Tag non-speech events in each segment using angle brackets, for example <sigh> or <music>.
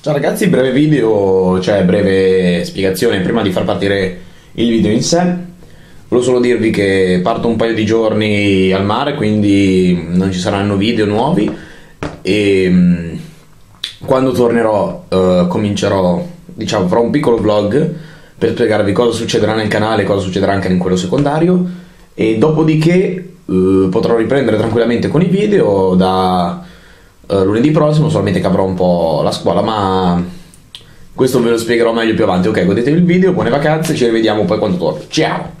Ciao ragazzi, breve video, cioè breve spiegazione prima di far partire il video in sé. Volevo solo dirvi che parto un paio di giorni al mare, quindi non ci saranno video nuovi e mm, quando tornerò eh, comincerò, diciamo, farò un piccolo vlog per spiegarvi cosa succederà nel canale, cosa succederà anche in quello secondario e dopodiché eh, potrò riprendere tranquillamente con i video da eh, lunedì prossimo, solamente che avrò un po' la scuola, ma questo ve lo spiegherò meglio più avanti. Ok, godetevi il video, buone vacanze, ci rivediamo poi quando torno. Ciao!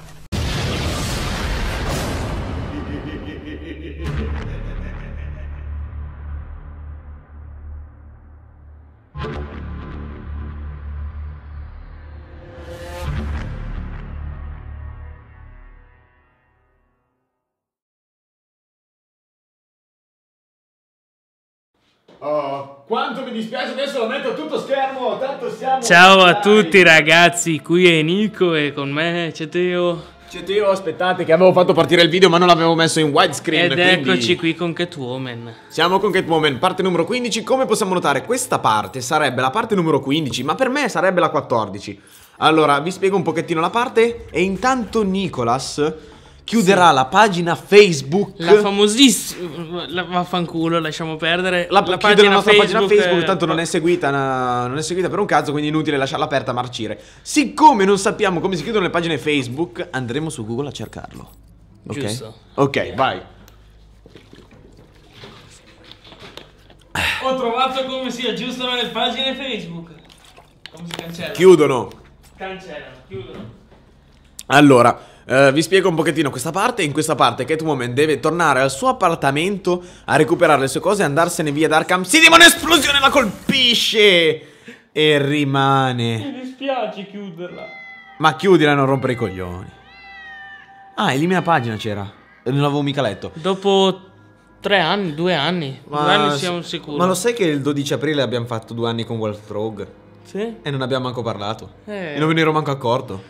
Oh, quanto mi dispiace, adesso lo metto a tutto schermo, tanto siamo... Ciao a tutti ragazzi, qui è Nico e con me c'è Teo. C'è Teo, aspettate che avevo fatto partire il video ma non l'avevo messo in widescreen Ed quindi... eccoci qui con Catwoman Siamo con Catwoman, parte numero 15 Come possiamo notare questa parte sarebbe la parte numero 15 Ma per me sarebbe la 14 Allora, vi spiego un pochettino la parte E intanto Nicolas chiuderà sì. la pagina Facebook. La famosissima. La, vaffanculo, lasciamo perdere. La, la, pagina, la nostra Facebook pagina Facebook, è... Eh. tanto non è, seguita, na, non è seguita per un cazzo, quindi è inutile lasciarla aperta a marcire. Siccome non sappiamo come si chiudono le pagine Facebook, andremo su Google a cercarlo. Ok, Giusto. ok, yeah. vai. Ho trovato come si aggiustano le pagine Facebook. Come si cancellano? Chiudono. Cancellano, chiudono. Allora, Uh, vi spiego un pochettino questa parte. In questa parte Catwoman deve tornare al suo appartamento a recuperare le sue cose e andarsene via da Arkham Si, sì, ma un'esplosione la colpisce! E rimane. Mi dispiace chiuderla. Ma chiudila, non rompere i coglioni. Ah, elimina pagina c'era. Non l'avevo mica letto. Dopo Tre anni, due anni. Ma, due anni siamo sicuri. Ma lo sai che il 12 aprile abbiamo fatto due anni con Wolf Rogue? Sì. E non abbiamo manco parlato. Eh. E non me ne ero manco accorto.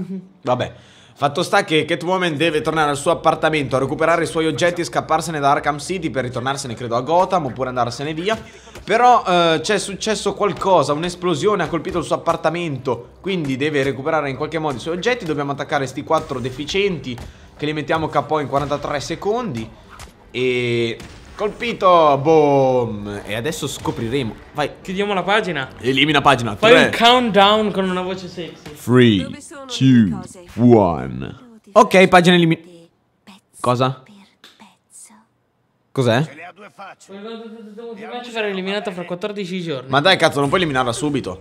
<laughs> Vabbè. Fatto sta che Catwoman deve tornare al suo appartamento a recuperare i suoi oggetti e scapparsene da Arkham City per ritornarsene credo a Gotham oppure andarsene via Però eh, c'è successo qualcosa, un'esplosione ha colpito il suo appartamento Quindi deve recuperare in qualche modo i suoi oggetti Dobbiamo attaccare sti quattro deficienti che li mettiamo KO in 43 secondi E... Colpito, boom E adesso scopriremo Vai Chiudiamo la pagina Elimina pagina Fai 3. un countdown con una voce sexy Free 2, 1. Ok, pagina eliminata. Cosa? Cos'è? Faccio fare eliminata fra 14 giorni. Ma dai, cazzo, non puoi eliminarla subito.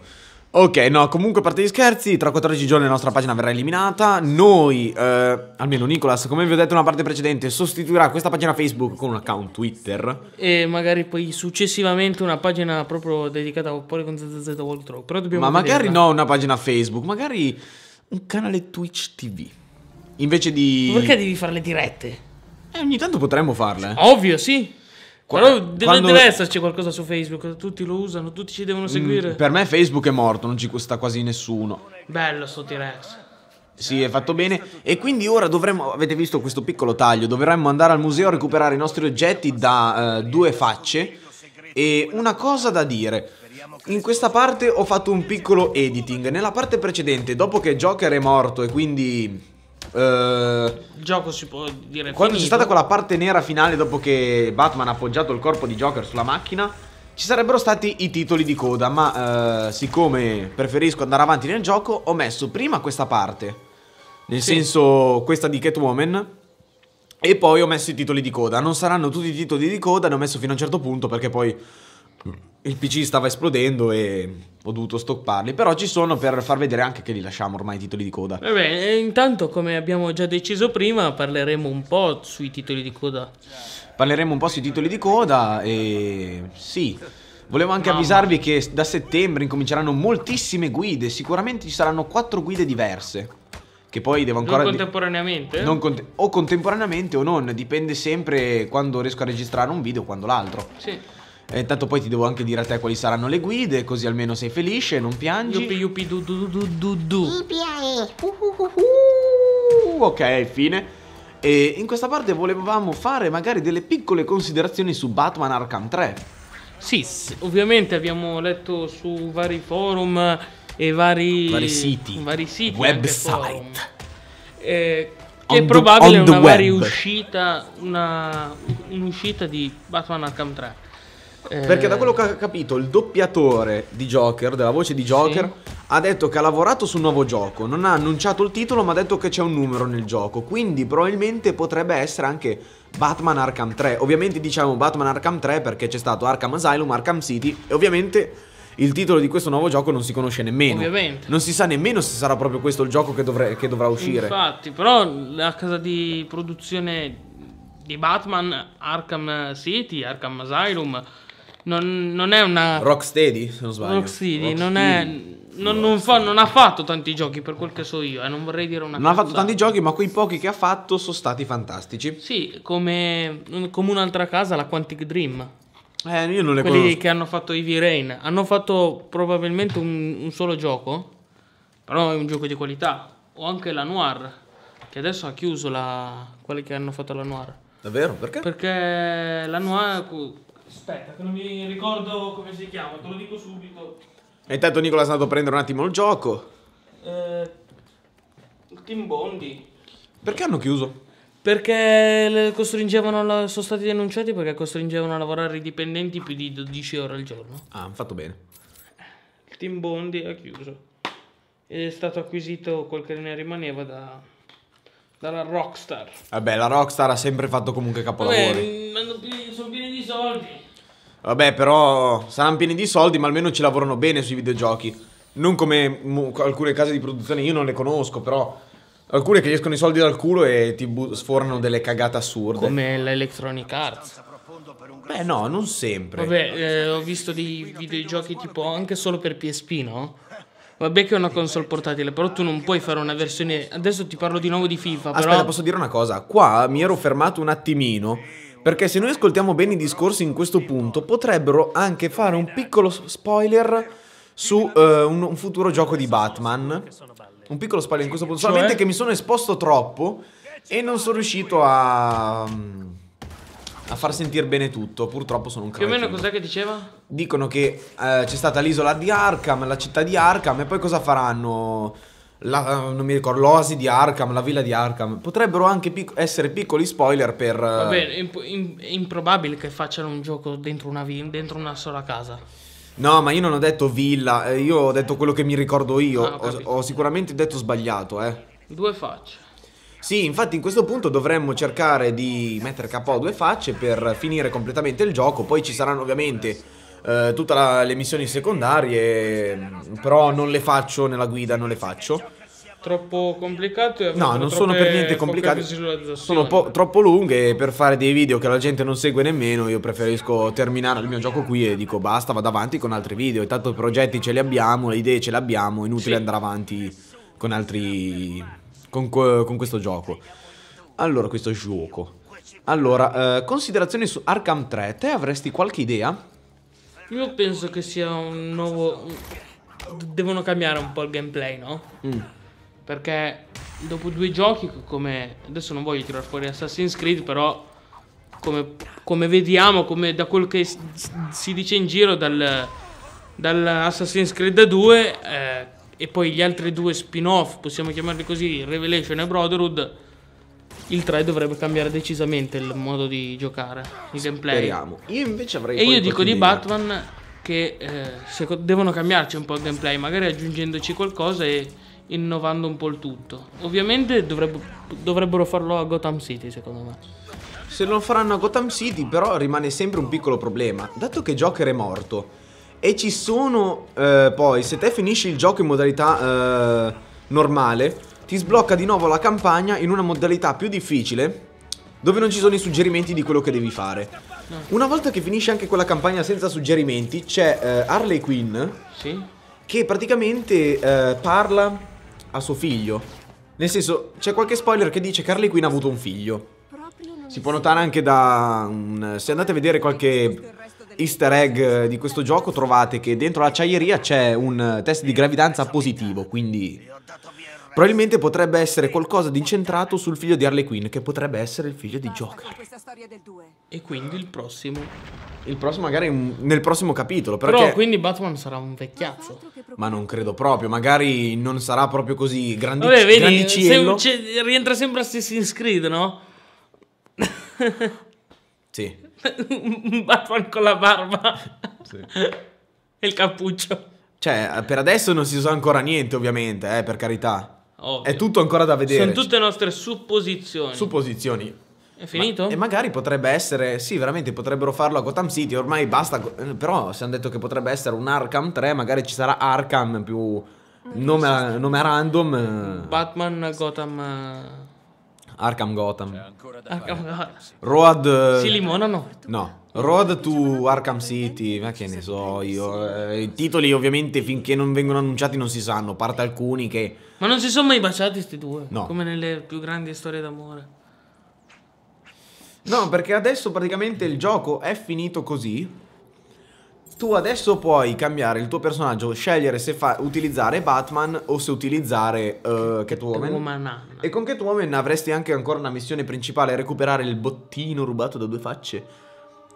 Ok, no, comunque a parte gli scherzi, tra 14 giorni la nostra pagina verrà eliminata. Noi, eh, almeno Nicolas, come vi ho detto in una parte precedente, sostituirà questa pagina Facebook con un account Twitter. E magari poi successivamente una pagina proprio dedicata a Pore ZZ World Ma magari no una pagina Facebook, magari un canale Twitch TV. Invece di... Perché devi fare le dirette? Eh, ogni tanto potremmo farle. Ovvio, sì. Però deve, quando... deve esserci qualcosa su Facebook, tutti lo usano, tutti ci devono mm, seguire. Mm, per me Facebook è morto, non ci costa quasi nessuno. Bello sto T-Rex. Sì, è fatto bene. E quindi ora dovremmo, avete visto questo piccolo taglio, dovremmo andare al museo a recuperare i nostri oggetti da uh, due facce. E una cosa da dire, in questa parte ho fatto un piccolo editing. Nella parte precedente, dopo che Joker è morto e quindi... Eh, il gioco si può dire Quando c'è stata quella parte nera finale dopo che Batman ha appoggiato il corpo di Joker sulla macchina ci sarebbero stati i titoli di coda, ma eh, siccome preferisco andare avanti nel gioco, ho messo prima questa parte, nel sì. senso questa di Catwoman, e poi ho messo i titoli di coda. Non saranno tutti i titoli di coda, ne ho messo fino a un certo punto perché poi il PC stava esplodendo e ho dovuto stopparli. Però ci sono per far vedere anche che li lasciamo ormai i titoli di coda. Vabbè, eh intanto, come abbiamo già deciso prima, parleremo un po' sui titoli di coda. Parleremo un po' sui titoli di coda e sì. Volevo anche Mamma. avvisarvi che da settembre incominceranno moltissime guide, sicuramente ci saranno quattro guide diverse. Che poi devo ancora. Non contemporaneamente? Non con... o contemporaneamente o non, dipende sempre quando riesco a registrare un video o quando l'altro. Sì. E eh, tanto poi ti devo anche dire a te quali saranno le guide, così almeno sei felice, non piangi. Yupi yupi du du du du du. Ok, fine. E in questa parte volevamo fare magari delle piccole considerazioni su Batman Arkham 3. Sì, ovviamente abbiamo letto su vari forum e vari, vari siti, vari siti website. Eh, che on è probabile the, una web. uscita, una, un'uscita di Batman Arkham 3. Perché da eh. quello che ho capito, il doppiatore di Joker, della voce di Joker, sì. ha detto che ha lavorato su un nuovo gioco. Non ha annunciato il titolo, ma ha detto che c'è un numero nel gioco. Quindi probabilmente potrebbe essere anche Batman Arkham 3. Ovviamente diciamo Batman Arkham 3 perché c'è stato Arkham Asylum, Arkham City e ovviamente il titolo di questo nuovo gioco non si conosce nemmeno. Ovviamente. Non si sa nemmeno se sarà proprio questo il gioco che, dovrà, che dovrà uscire. Infatti, però la casa di produzione di Batman Arkham City, Arkham Asylum non, non è una. Rocksteady, se non sbaglio. Rocksteady, Rocksteady. non è. Non, non, fa, non, ha fatto tanti giochi per quel che so io, eh, non vorrei dire una cosa. Non cazzata. ha fatto tanti giochi, ma quei pochi che ha fatto sono stati fantastici. Sì, come, come un'altra casa, la Quantic Dream. Eh, io non le Quelli conosco. che hanno fatto Ivy Rain. Hanno fatto probabilmente un, un, solo gioco, però è un gioco di qualità. O anche la Noir, che adesso ha chiuso la... quelli che hanno fatto la Noir. Davvero? Perché? Perché la Noir Aspetta, che non mi ricordo come si chiama, te lo dico subito. E intanto Nicola è andato a prendere un attimo il gioco. Eh, il Team Bondi. Perché hanno chiuso? Perché sono stati denunciati perché costringevano a lavorare i dipendenti più di 12 ore al giorno. Ah, hanno fatto bene. Il team Bondi ha chiuso. Ed È stato acquisito quel che ne rimaneva da, dalla Rockstar. Vabbè, la Rockstar ha sempre fatto comunque capolavori. Mm, sono pieni di soldi. Vabbè, però saranno pieni di soldi, ma almeno ci lavorano bene sui videogiochi. Non come alcune case di produzione, io non le conosco, però alcune che riescono i soldi dal culo e ti sfornano delle cagate assurde. Come l'Electronic Arts. Beh, no, non sempre. Vabbè, eh, ho visto dei videogiochi tipo anche solo per PSP, no? Vabbè che è una console portatile, però tu non puoi fare una versione... Adesso ti parlo di nuovo di FIFA, Aspetta, però... posso dire una cosa? Qua mi ero fermato un attimino perché se noi ascoltiamo bene i discorsi in questo punto, potrebbero anche fare un piccolo spoiler su uh, un, futuro gioco di Batman. Un piccolo spoiler in questo punto, cioè? solamente che mi sono esposto troppo e non sono riuscito a mm, a far sentire bene tutto. Purtroppo sono un cretino. Più o meno cos'è che diceva? Dicono che eh, c'è stata l'isola di Arkham, la città di Arkham, e poi cosa faranno? la, eh, non mi ricordo, l'Osi di Arkham, la villa di Arkham, potrebbero anche pic- essere piccoli spoiler per... Eh, Vabbè, bene, imp- improbabile che facciano un gioco dentro una, vi- dentro una sola casa. No, ma io non ho detto villa, eh, io ho detto quello che mi ricordo io, ah, ho, ho, sicuramente detto sbagliato, eh. Due facce. Sì, infatti in questo punto dovremmo cercare di mettere capo a due facce per finire completamente il gioco, poi ci saranno ovviamente eh, tutte le missioni secondarie, però non le faccio nella guida, non le faccio. Troppo complicate? No, non sono per niente complicate. Sono troppo lunghe per fare dei video che la gente non segue nemmeno. Io preferisco terminare il mio gioco qui e dico basta, vado avanti con altri video. intanto i progetti ce li abbiamo, le idee ce le abbiamo, inutile sì. andare avanti con altri... con, con questo gioco. Allora, questo gioco. Allora, eh, considerazioni su Arkham 3. Te eh, avresti qualche idea? Io penso che sia un nuovo... Devono cambiare un po' il gameplay, no? Mm. Perché dopo due giochi come... Adesso non voglio tirare fuori Assassin's Creed, però... Come, come vediamo, come da quel che si dice in giro dal, dal Assassin's Creed 2 eh, e poi gli altri due spin-off, possiamo chiamarli così, Revelation e Brotherhood, il 3 dovrebbe cambiare decisamente il modo di giocare, il gameplay. Speriamo. Io invece avrei... E io dico di Batman che eh, devono cambiarci un po' il gameplay, magari aggiungendoci qualcosa e innovando un po' il tutto. Ovviamente dovrebbe, dovrebbero farlo a Gotham City, secondo me. Se lo faranno a Gotham City, però rimane sempre un piccolo problema, dato che Joker è morto. E ci sono eh, poi, se te finisci il gioco in modalità eh, normale, ti sblocca di nuovo la campagna in una modalità più difficile dove non ci sono i suggerimenti di quello che devi fare. Una volta che finisce anche quella campagna senza suggerimenti, c'è eh, Harley Quinn sì? che praticamente eh, parla a suo figlio. Nel senso, c'è qualche spoiler che dice che Harley Quinn ha avuto un figlio. Si può notare anche da... Un... se andate a vedere qualche easter egg di questo gioco trovate che dentro l'acciaieria c'è un test di gravidanza positivo, quindi Probabilmente potrebbe essere qualcosa di incentrato sul figlio di Harley Quinn, che potrebbe essere il figlio di Joker. E quindi il prossimo. Il prossimo magari nel prossimo capitolo, perché... Però quindi Batman sarà un vecchiazzo. Ma non credo proprio, magari non sarà proprio così grandi- Vabbè, vedi, grandicello. c'è- rientra sempre Assassin's Creed, no? <laughs> Sì, Un Batman con la barba <laughs> sì. e il cappuccio. Cioè, per adesso non si sa ancora niente, ovviamente, eh, per carità. Ovvio. È tutto ancora da vedere. Sono tutte nostre supposizioni. Supposizioni. È finito? Ma, e magari potrebbe essere, sì, veramente potrebbero farlo a Gotham City, ormai basta, eh, però si hanno detto che potrebbe essere un Arkham 3, magari ci sarà Arkham più mm, nome, nome random. Eh. Batman Gotham... Eh. Arkham Gotham. Arkham Gotham. Road... Si limonano. No. Road to Arkham City, ma che ne so io. Eh, I titoli ovviamente finché non vengono annunciati non si sanno, a parte alcuni che... Ma non si sono mai baciati questi due? No. Come nelle più grandi storie d'amore. No, perché adesso praticamente il gioco è finito così tu adesso puoi cambiare il tuo personaggio, scegliere se utilizzare Batman o se utilizzare uh, Catwoman. Catwoman. E con Catwoman avresti anche ancora una missione principale, recuperare il bottino rubato da due facce.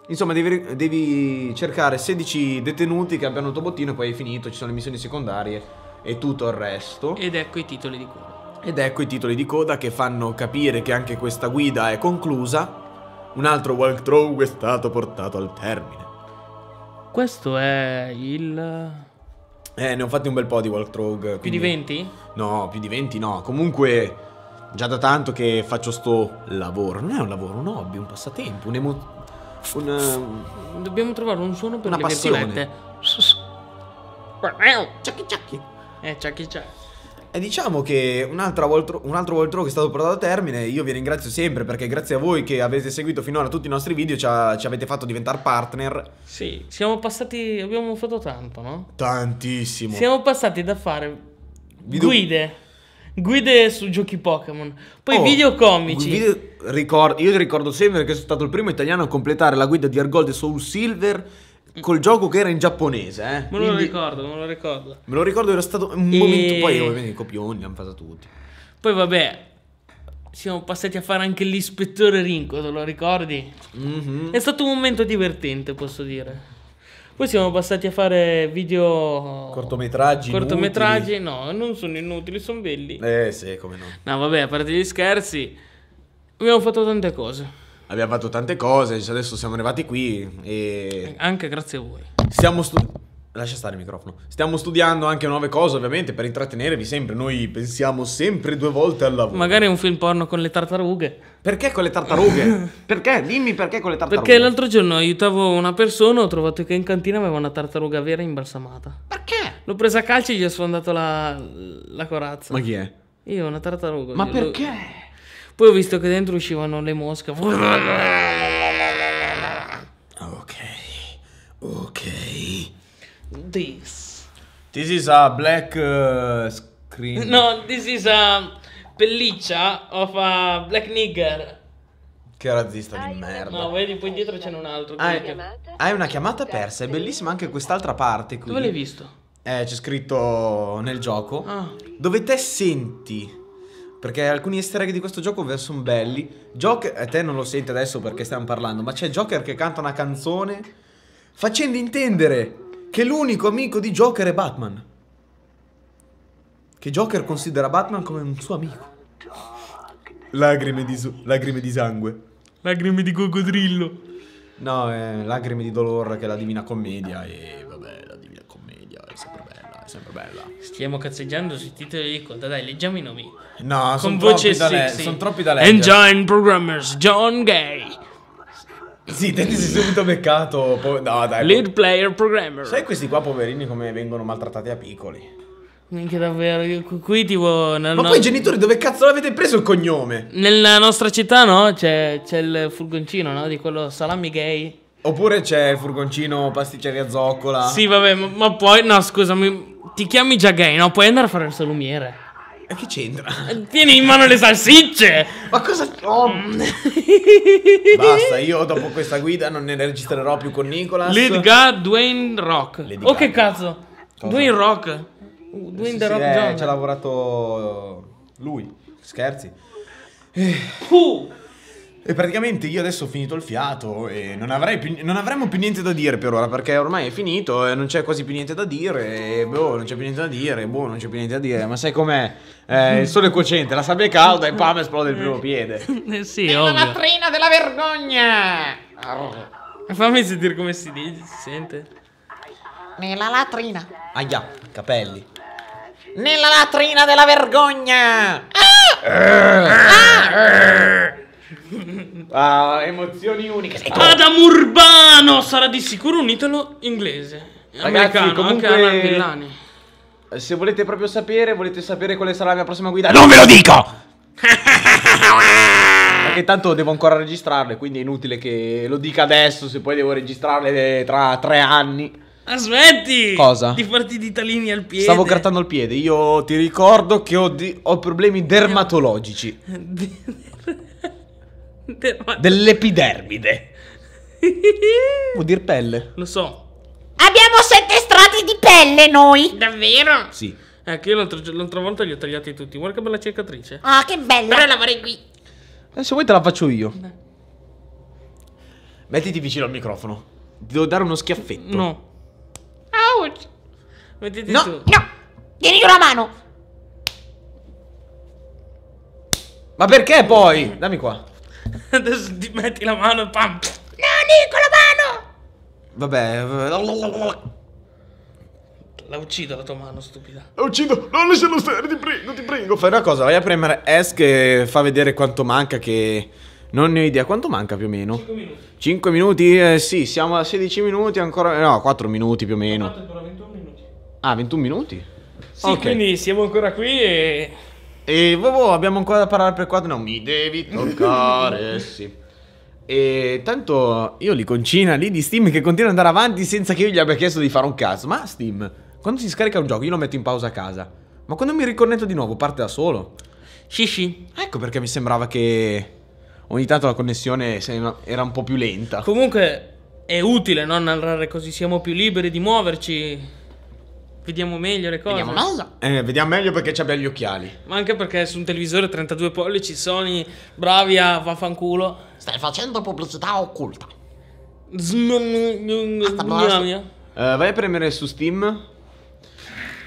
Insomma, devi, devi cercare 16 detenuti che abbiano il tuo bottino e poi è finito, ci sono le missioni secondarie e tutto il resto. Ed ecco i titoli di coda. Ed ecco i titoli di coda che fanno capire che anche questa guida è conclusa. Un altro walkthrough è stato portato al termine questo è il... Eh, ne ho fatti un bel po' di walkthrough. Quindi... Più di 20? No, più di 20 no. Comunque, già da tanto che faccio sto lavoro. Non è un lavoro, un hobby, un passatempo, un'emozione. Un, ehm, Dobbiamo trovare un suono per una le passione. virgolette. Ciacchi ciacchi. Eh, ciacchi ciacchi. E diciamo che un altro, Voltro, un altro Voltro che è stato portato a termine, io vi ringrazio sempre perché grazie a voi che avete seguito finora tutti i nostri video ci, ha, ci avete fatto diventare partner. Sì, siamo passati, abbiamo fatto tanto, no? Tantissimo. Siamo passati da fare video... guide, guide su giochi Pokémon, poi oh, video comici. Video, ricord, io ricordo sempre che sono stato il primo italiano a completare la guida di Argold e Soul Silver Mm. col gioco che era in giapponese. Eh. Me lo Quindi... ricordo, me lo ricordo. Me lo ricordo, era stato un e... momento. Poi ovviamente oh, i copioni hanno fatto tutti. Poi vabbè, siamo passati a fare anche l'ispettore Rinco, te lo ricordi? Mm-hmm. È stato un momento divertente, posso dire. Poi siamo passati a fare video. Cortometraggi. Cortometraggi, inutili. no, non sono inutili, sono belli. Eh sì, come no. No, vabbè, a parte gli scherzi, abbiamo fatto tante cose abbiamo fatto tante cose, cioè, adesso siamo arrivati qui e... Anche grazie a voi. Siamo studiando... Lascia stare il microfono. Stiamo studiando anche nuove cose, ovviamente, per intrattenervi sempre. Noi pensiamo sempre due volte al lavoro. Magari un film porno con le tartarughe. Perché con le tartarughe? <laughs> perché? Dimmi perché con le tartarughe. Perché l'altro giorno aiutavo una persona, ho trovato che in cantina aveva una tartaruga vera imbalsamata. Perché? L'ho presa a calcio e gli ho sfondato la, la corazza. Ma chi è? Io, una tartaruga. Ma perché? Lo... Poi ho visto che dentro uscivano le mosche. Ok, ok. This. This is a black uh, screen. No, this is a pelliccia of a black nigger. Che razzista di merda. No, vedi, poi dietro c'è un altro. Hai, che... hai una chiamata persa, è bellissima anche quest'altra parte qui. Dove l'hai visto? Eh, c'è scritto nel gioco. Ah. Dove te senti perché alcuni easter egg di questo gioco sono belli. Joker, e eh, te non lo senti adesso perché stiamo parlando, ma c'è Joker che canta una canzone facendo intendere che l'unico amico di Joker è Batman. Che Joker considera Batman come un suo amico. Lagrime di, lagrime di sangue. Lagrime di coccodrillo. No, eh, lagrime di dolore che è la Divina Commedia e vabbè, la Divina Commedia è sempre bella, è sempre bella. Stiamo cazzeggiando sui titoli ecco, di coda, dai, leggiamo i nomi. No, sono troppi, da le- sexy. sono troppi da leggere. Engine Programmers, John Gay, Sì, te ti sei subito beccato. po- no, dai. Lead Player Programmer. Sai questi qua poverini come vengono maltrattati a piccoli? Minchia davvero, io qui- tipo... Ma no- poi i genitori dove cazzo l'avete preso il cognome? Nella nostra città, no? C'è, c'è il furgoncino, no? Di quello salami gay. Oppure c'è il furgoncino pasticceria zoccola. Sì, vabbè, ma, ma poi, no, scusami, ti chiami già gay, no? Puoi andare a fare il salumiere. E che c'entra? Tieni in mano le salsicce! Ma cosa... Oh. Basta, io dopo questa guida non ne registrerò più con Nicolas. Lidga Dwayne Rock. Lady oh, Gaga. che cazzo! Cosa? Dwayne Rock. Uh, Dwayne sì, The sì, Rock eh, Johnson. Ci ha lavorato lui. Scherzi. Puh! E praticamente io adesso ho finito il fiato e non, più, non, avremmo più niente da dire per ora perché ormai è finito e non c'è quasi più niente da dire e boh, non c'è più niente da dire, boh, non c'è più niente da dire, ma sai com'è? Eh, il sole è cocente, la sabbia è calda e pam esplode il primo eh. piede. <laughs> Eh sì, è ovvio. la matrina della vergogna! Eh, fammi sentire come si dice, si sente. Nella latrina. Aia, capelli. Nella latrina della vergogna! Ah! ah! ah! <laughs> Ah, emozioni uniche. Adam Urbano sarà di sicuro un italo inglese. Ragazzi, comunque... anche Alan Se volete proprio sapere, volete sapere quale sarà la mia prossima guida, non ve lo dico! <laughs> Perché tanto devo ancora registrarle, quindi è inutile che lo dica adesso, se poi devo registrarle tra tre anni. Aspetti! Ah, Cosa? Di farti i ditalini al piede. Stavo grattando il piede. Io ti ricordo che ho, ho problemi dermatologici. <laughs> Dell'epidermide. <laughs> Vuol dire pelle. Lo so. Abbiamo sette strati di pelle noi. Davvero? Sì. Ecco, che io l'altra, volta li ho tagliati tutti. Guarda che bella cicatrice. Ah, che bella. Però la vorrei qui. Adesso eh, vuoi te la faccio io. Beh. Mettiti vicino al microfono. Ti devo dare uno schiaffetto. No. Ouch. Mettiti no. tu. No. Tieni la mano. Ma perché poi? Dammi qua. <laughs> Adesso ti metti la mano e pam. No, Nico, la mano! Vabbè. La uccido la tua mano, stupida. La uccido! Non lasciarlo stare, ti prego, ti prego. Fai una cosa, vai a premere S che fa vedere quanto manca che... Non ne ho idea, quanto manca più o meno? 5 minuti. 5 minuti? Eh, sì, siamo a 16 minuti ancora... No, 4 minuti più o meno. 4 ancora 21 minuti. Ah, 21 minuti? Sì, okay. quindi siamo ancora qui e... E vabbè, boh, boh, abbiamo ancora da parlare per quadro. No, mi devi toccare, <laughs> sì. E tanto io li concina lì di Steam che continua ad andare avanti senza che io gli abbia chiesto di fare un cazzo. Ma Steam, quando si scarica un gioco, io lo metto in pausa a casa. Ma quando mi riconnetto di nuovo, parte da solo. Sì, sì. Ecco perché mi sembrava che ogni tanto la connessione era un po' più lenta. Comunque è utile non narrare così, siamo più liberi di muoverci. Vediamo meglio le cose. Vediamo meglio. Eh, vediamo meglio perché abbiamo gli occhiali. Ma anche perché su un televisore 32 pollici Sony, bravi a vaffanculo. Stai facendo pubblicità occulta. Uh, vai a premere su Steam.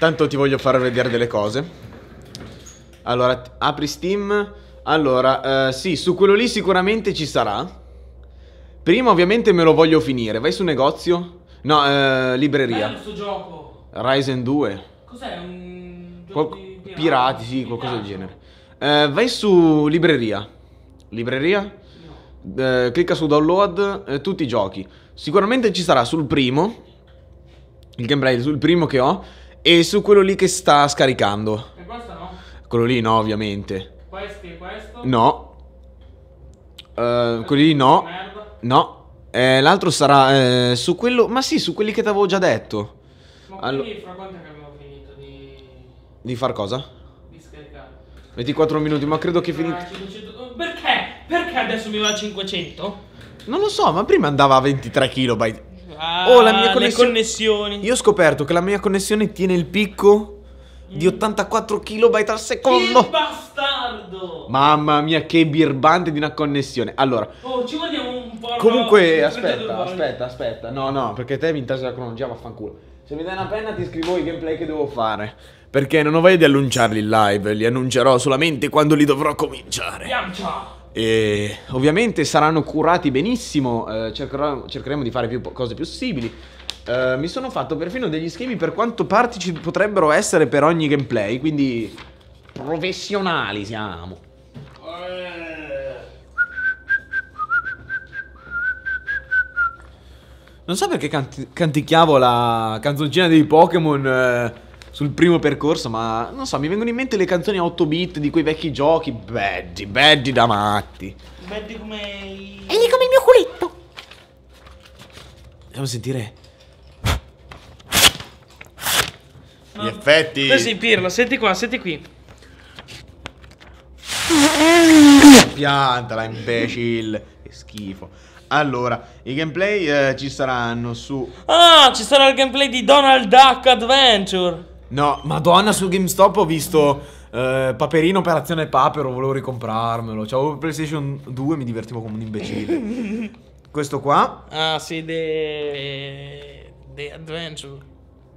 Tanto ti voglio far vedere delle cose. Allora, apri Steam. Allora, eh, sì, su quello lì sicuramente ci sarà. Prima ovviamente me lo voglio finire. Vai su negozio. No, uh, libreria. Bello sto gioco. Ryzen 2. Cos'è? Un gioco Qual- di pirati? pirati, sì, qualcosa del genere. Eh, vai su libreria. Libreria? No. Eh, clicca su download eh, tutti i giochi. Sicuramente ci sarà sul primo il gameplay sul primo che ho e su quello lì che sta scaricando. E questo no? Quello lì no, ovviamente. Questi e questo? No. Uh, quelli lì no. No. Eh, l'altro sarà eh, su quello... Ma sì, su quelli che ti avevo già detto. Allo... Quindi fra quanto abbiamo finito di... Di far cosa? Di scaricare. 24 minuti, ma credo che finito... Ah, oh, perché? Perché adesso mi va a 500? Non lo so, ma prima andava a 23 kilobyte. Ah, oh, la mia connessione... connessioni. Io ho scoperto che la mia connessione tiene il picco mm. di 84 kilobyte al secondo. Che bastardo! Mamma mia, che birbante di una connessione. Allora, oh, ci guardiamo un po'. Comunque, aspetta, aspetta, aspetta. No, no, perché te mi interessa la cronologia, vaffanculo. Se mi dai una penna ti scrivo i gameplay che devo fare. Perché non ho voglia di annunciarli in live, li annuncerò solamente quando li dovrò cominciare. Yamcha! E ovviamente saranno curati benissimo, eh, cercherò, cercheremo di fare più cose possibili. Eh, mi sono fatto perfino degli schemi per quanto parti ci potrebbero essere per ogni gameplay, quindi professionali siamo. Eh. Non so perché canti- canticchiavo la canzoncina dei Pokémon eh, sul primo percorso, ma non so, mi vengono in mente le canzoni a 8 bit di quei vecchi giochi. Belli, belli da matti. Belli come. Egli come il mio culetto. Andiamo a sentire. No. Gli effetti. Così, Pirlo, senti qua, senti qui. Piantala, imbecille. Che schifo. Allora, i gameplay eh, ci saranno su... Ah, ci sarà il gameplay di Donald Duck Adventure! No, madonna, su GameStop ho visto... Eh, paperino operazione papero, volevo ricomprarmelo. C'avevo PlayStation 2 mi divertivo come un imbecille. <laughs> Questo qua? Ah, sì, The, the Adventure.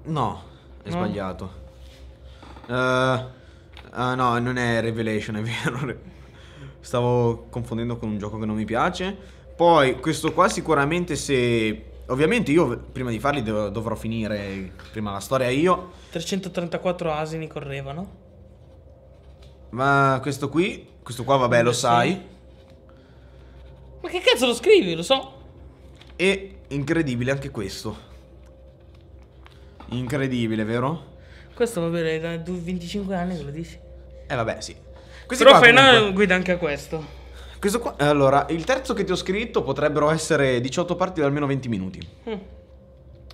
No, è no. sbagliato. Uh, uh, no, non è Revelation, è vero. <laughs> Stavo confondendo con un gioco che non mi piace. Poi questo qua sicuramente se... Ovviamente io prima di farli dov- dovrò finire prima la storia io. 334 asini correvano. Ma questo qui, questo qua vabbè lo sai. Ma che cazzo lo scrivi, lo so. E incredibile anche questo. Incredibile, vero? Questo va bene, da 25 anni che lo dici. Eh vabbè, sì. Questi Però qua, Fena comunque... guida anche a questo. Questo qua, allora, il terzo che ti ho scritto potrebbero essere 18 parti da almeno 20 minuti. Mm.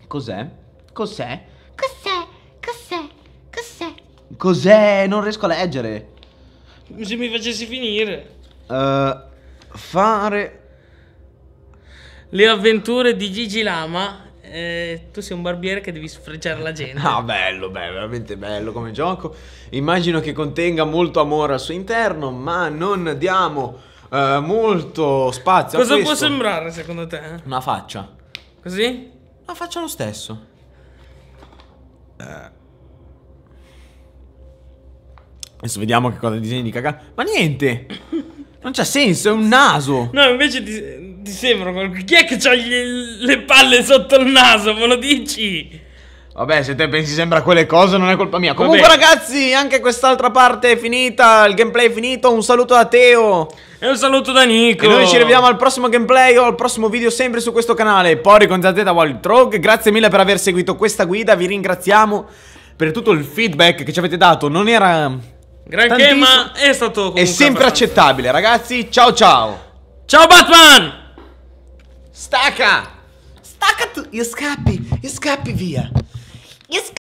Cos'è? Cos'è? Cos'è? Cos'è? Cos'è? Cos'è? Non riesco a leggere. Se mi facessi finire. Uh, fare... Le avventure di Gigi Lama. Eh, tu sei un barbiere che devi sfregiare la gente. Ah, bello, bello, veramente bello come gioco. Immagino che contenga molto amore al suo interno, ma non diamo eh, molto spazio. Cosa può sembrare secondo te? Una faccia. Così? Una faccia lo stesso. Eh. Adesso vediamo che cosa disegni di cagare. Ma niente! Non c'ha senso, è un naso! No, invece ti, ti sembra qualcuno. Chi è che ha le palle sotto il naso? Me lo dici? Vabbè, se te pensi sempre a quelle cose non è colpa mia. Comunque Vabbè. ragazzi, anche quest'altra parte è finita, il gameplay è finito. Un saluto da Teo. E un saluto da Nico. E noi ci vediamo al prossimo gameplay o al prossimo video sempre su questo canale. Poi con ZZ Wild Trog. Grazie mille per aver seguito questa guida. Vi ringraziamo per tutto il feedback che ci avete dato. Non era... Granché, ma è stato È sempre accettabile, ragazzi. Ciao ciao. Ciao Batman! Stacca! Stacca tu! Io scappi! Io scappi via! Io scappi!